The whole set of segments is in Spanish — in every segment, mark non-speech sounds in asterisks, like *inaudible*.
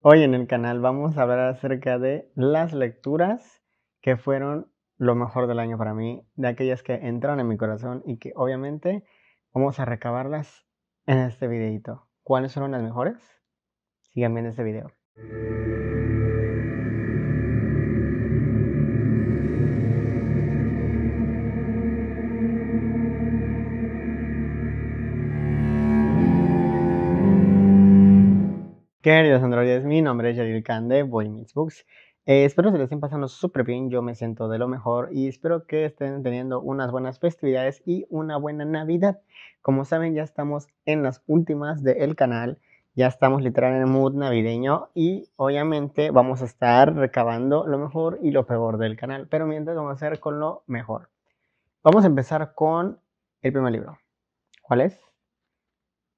Hoy en el canal vamos a hablar acerca de las lecturas que fueron lo mejor del año para mí, de aquellas que entraron en mi corazón y que obviamente vamos a recabarlas en este videito. ¿Cuáles fueron las mejores? Síganme en este video. Queridos androides, mi nombre es Yadil Khan de Boy Meets Books. Eh, espero se les estén pasando súper bien, yo me siento de lo mejor y espero que estén teniendo unas buenas festividades y una buena Navidad. Como saben, ya estamos en las últimas del canal, ya estamos literal en el mood navideño y obviamente vamos a estar recabando lo mejor y lo peor del canal, pero mientras vamos a hacer con lo mejor. Vamos a empezar con el primer libro. ¿Cuál es?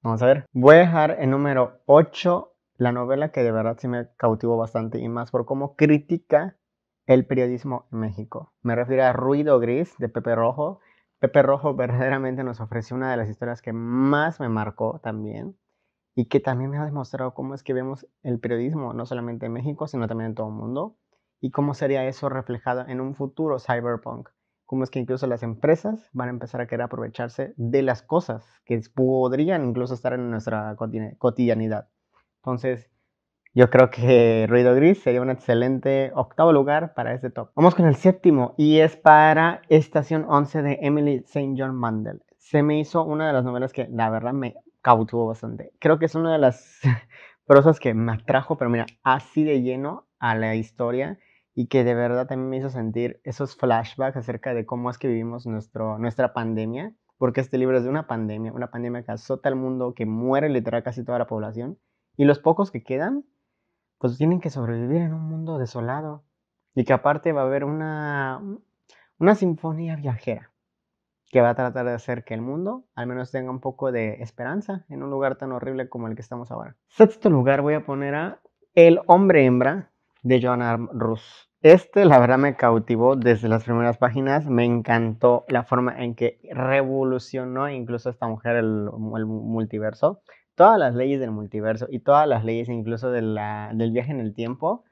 Vamos a ver. Voy a dejar el número 8 la novela que de verdad sí me cautivó bastante y más por cómo critica el periodismo en México. Me refiero a Ruido Gris de Pepe Rojo. Pepe Rojo *laughs* verdaderamente nos ofreció una de las historias que más me marcó también y que también me ha demostrado cómo es que vemos el periodismo no solamente en México, sino también en todo el mundo y cómo sería eso reflejado en un futuro cyberpunk. Cómo es que incluso las empresas van a empezar a querer aprovecharse de las cosas que podrían incluso estar en nuestra cotidianidad. Entonces, yo creo que Ruido Gris sería un excelente octavo lugar para este top. Vamos con el séptimo y es para Estación 11 de Emily St. John Mandel. Se me hizo una de las novelas que la verdad me cautivó bastante. Creo que es una de las *laughs* prosas que me atrajo, pero mira, así de lleno a la historia y que de verdad también me hizo sentir esos flashbacks acerca de cómo es que vivimos nuestro, nuestra pandemia, porque este libro es de una pandemia, una pandemia que azota al mundo, que muere literal casi toda la población y los pocos que quedan, pues tienen que sobrevivir en un mundo desolado. Y que aparte va a haber una, una sinfonía viajera que va a tratar de hacer que el mundo al menos tenga un poco de esperanza en un lugar tan horrible como el que estamos ahora. Sexto este lugar voy a poner a El hombre hembra de Joan Arm Rus. Este la verdad me cautivó desde las primeras páginas, me encantó la forma en que revolucionó incluso esta mujer el multiverso todas las leyes del multiverso y todas las leyes incluso del viaje en el tiempo,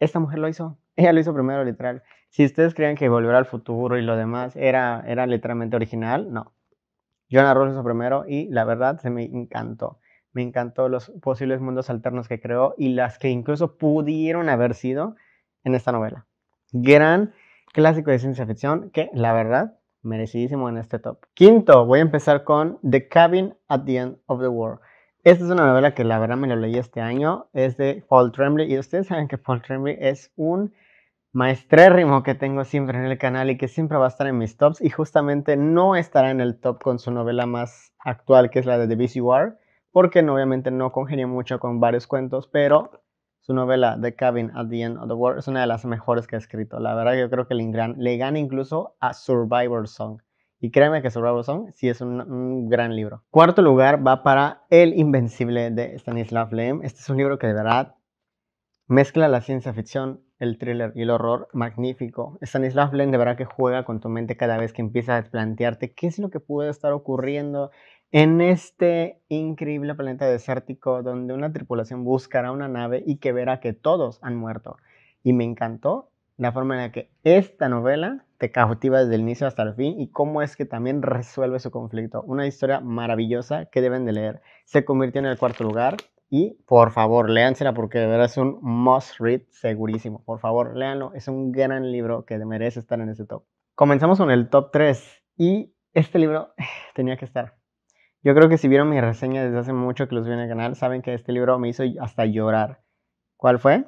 esta mujer lo hizo. Ella lo hizo primero, literal. Si ustedes creen que Volver al Futuro y lo demás era, era literalmente original, no. Joanna lo hizo primero y la verdad se me encantó. Me encantó los posibles mundos alternos que creó y las que incluso pudieron haber sido en esta novela. Gran clásico de ciencia ficción que, la verdad, merecidísimo en este top. Quinto, voy a empezar con The Cabin at the End of the World. Esta es una novela que la verdad me la leí este año, es de Paul Tremblay y ustedes saben que Paul Tremblay es un maestrérrimo que tengo siempre en el canal y que siempre va a estar en mis tops y justamente no estará en el top con su novela más actual que es la de The Busy War porque obviamente no congenia mucho con varios cuentos, pero su novela The Cabin at the End of the World es una de las mejores que ha escrito. La verdad yo creo que le, le gana incluso a Survivor Song. Y créeme que Survivor Song sí es un, gran libro. Cuarto lugar va para El Invencible de Stanislav Lem. Este es un libro que de verdad mezcla la ciencia ficción, el thriller y el horror. Magnífico. Stanislav Lem de verdad que juega con tu mente cada vez que empiezas a plantearte qué es lo que puede estar ocurriendo en este increíble planeta desértico donde una tripulación buscará una nave y que verá que todos han muerto. Y me encantó la forma en la que esta novela te cautiva desde el inicio hasta el fin y cómo es que también resuelve su conflicto. Una historia maravillosa que deben de leer. Se convirtió en el cuarto lugar y por favor, léansela porque de verdad es un must read segurísimo. Por favor, léanlo. Es un gran libro que merece estar en ese top. Comenzamos con el top 3 y este libro *sighs* tenía que estar yo creo que si vieron mi reseña desde hace mucho que los vi en el canal, saben que este libro me hizo hasta llorar. ¿Cuál fue?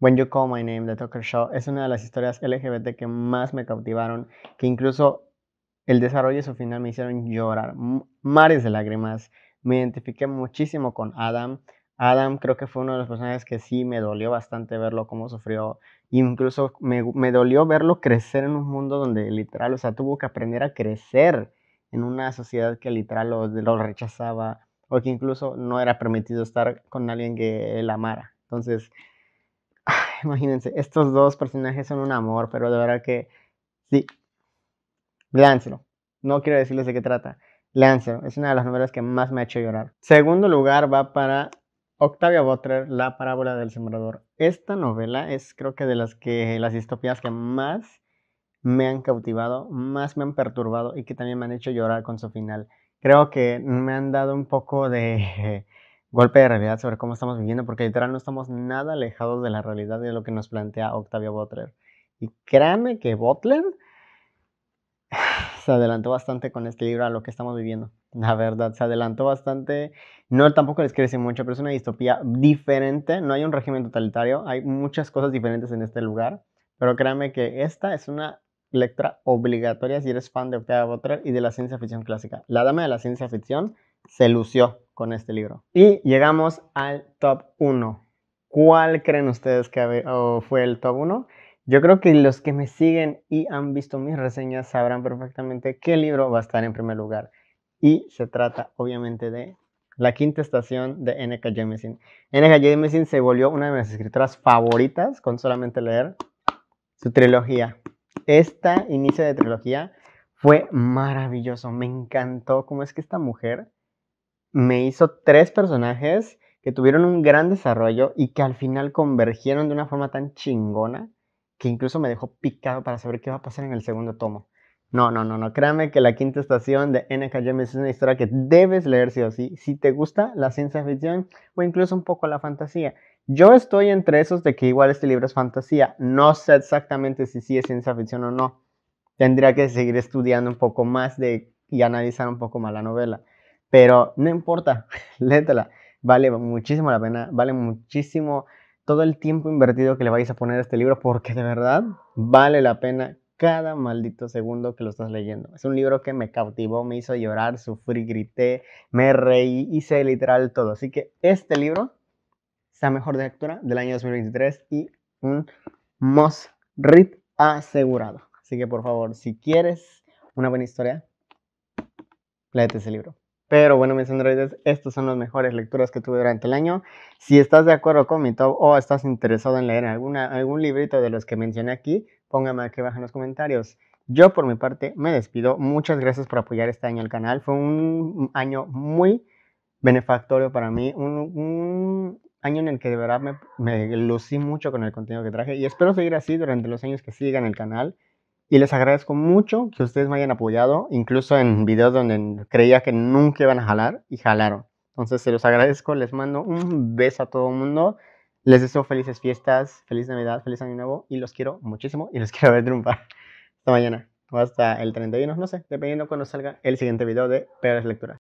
When You Call My Name the Tucker show es una de las historias LGBT que más me cautivaron, que incluso el desarrollo y su final me hicieron llorar, mares de lágrimas. Me identifiqué muchísimo con Adam. Adam creo que fue uno de los personajes que sí me dolió bastante verlo cómo sufrió. Incluso me, me dolió verlo crecer en un mundo donde literal, o sea, tuvo que aprender a crecer en una sociedad que literal lo, rechazaba o que incluso no era permitido estar con alguien que él amara. Entonces, *laughs* imagínense, estos dos personajes son un amor, pero de verdad que sí, léanselo. No quiero decirles de qué trata. Léanselo, es una de las novelas que más me ha hecho llorar. Segundo lugar va para Octavia Butler, La parábola del sembrador. Esta novela es creo que de las que las distopías que más me han cautivado, más me han perturbado y que también me han hecho llorar con su final. Creo que me han dado un poco de *laughs* golpe de realidad sobre cómo estamos viviendo, porque literal no estamos nada alejados de la realidad de lo que nos plantea Octavio Butler. Y créanme que Butler *sighs* se adelantó bastante con este libro a lo que estamos viviendo. La verdad, se adelantó bastante. No, tampoco les quiero decir mucho, pero es una distopía diferente. No hay un régimen totalitario, hay muchas cosas diferentes en este lugar. Pero créanme que esta es una lectura obligatoria si eres fan de Octavia Butler y de la ciencia ficción clásica. La Dama de la Ciencia Ficción se lució con este libro. Y llegamos al top 1. ¿Cuál creen ustedes que fue el top 1? Yo creo que los que me siguen y han visto mis reseñas sabrán perfectamente qué libro va a estar en primer lugar. Y se trata obviamente de La quinta estación de N.K. Jemisin. N.K. Jemisin se volvió una de mis escritoras favoritas con solamente leer su trilogía esta inicio de trilogía fue maravilloso. Me encantó cómo es que esta mujer me hizo tres personajes que tuvieron un gran desarrollo y que al final convergieron de una forma tan chingona que incluso me dejó picado para saber qué va a pasar en el segundo tomo. No, no, no, no. Créame que la quinta estación de N.K. es una historia que debes leer sí o sí. Si te gusta la ciencia ficción o incluso un poco la fantasía. Yo estoy entre esos de que igual este libro es fantasía. No sé exactamente si sí es ciencia ficción o no. Tendría que seguir estudiando un poco más de, y analizar un poco más la novela. Pero no importa, *laughs* léetela. Vale muchísimo la pena, vale muchísimo todo el tiempo invertido que le vais a poner a este libro porque de verdad vale la pena cada maldito segundo que lo estás leyendo. Es un libro que me cautivó, me hizo llorar, sufrí, grité, me reí, hice literal todo. Así que este libro sea mejor lectura del año 2023 y un must read asegurado. Así que por favor, si quieres una buena historia, léete ese libro. Pero bueno, mis androides, estas son las mejores lecturas que tuve durante el año. Si estás de acuerdo con mi top o estás interesado en leer alguna, algún librito de los que mencioné aquí, póngame aquí abajo en los comentarios. Yo por mi parte me despido. Muchas gracias por apoyar este año al canal. Fue un año muy benefactorio para mí, un año en el que de verdad me, me, lucí mucho con el contenido que traje y espero seguir así durante los años que sigan el canal. Y les agradezco mucho que ustedes me hayan apoyado, incluso en videos donde creía que nunca iban a jalar y jalaron. Entonces se los agradezco, les mando un beso a todo el mundo. Les deseo felices fiestas, feliz Navidad, feliz Año Nuevo y los quiero muchísimo y los *laughs* quiero ver triunfar. esta mañana o hasta el 31, no sé, dependiendo cuando salga el siguiente video de Peores Lecturas.